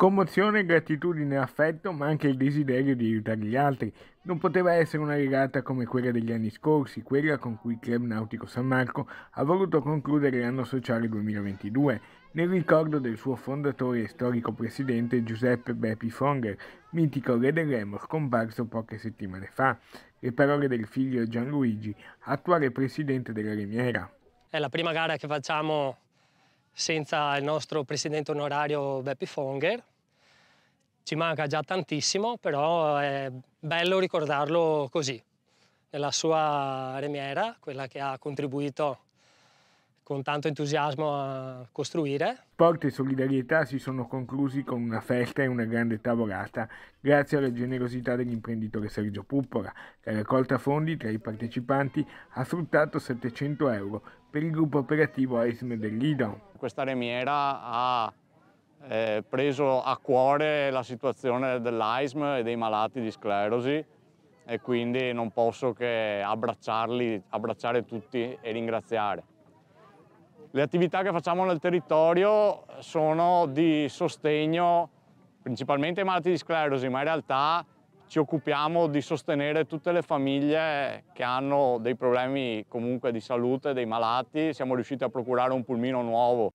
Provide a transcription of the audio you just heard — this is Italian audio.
Commozione, gratitudine, affetto, ma anche il desiderio di aiutare gli altri. Non poteva essere una regata come quella degli anni scorsi, quella con cui il Club Nautico San Marco ha voluto concludere l'anno sociale 2022, nel ricordo del suo fondatore e storico presidente Giuseppe Beppi Fonger, mitico re del Remor comparso poche settimane fa. Le parole del figlio Gianluigi, attuale presidente della Remiera. È la prima gara che facciamo senza il nostro presidente onorario Beppe Fonger. Ci manca già tantissimo, però è bello ricordarlo così, nella sua remiera, quella che ha contribuito con tanto entusiasmo a costruire. Sport e solidarietà si sono conclusi con una festa e una grande tavolata grazie alla generosità dell'imprenditore Sergio Puppola, che raccolta fondi tra i partecipanti ha fruttato 700 euro per il gruppo operativo AISM dell'IDON questa remiera ha eh, preso a cuore la situazione dell'AISM e dei malati di sclerosi e quindi non posso che abbracciarli, abbracciare tutti e ringraziare. Le attività che facciamo nel territorio sono di sostegno principalmente ai malati di sclerosi, ma in realtà ci occupiamo di sostenere tutte le famiglie che hanno dei problemi comunque di salute, dei malati, siamo riusciti a procurare un pulmino nuovo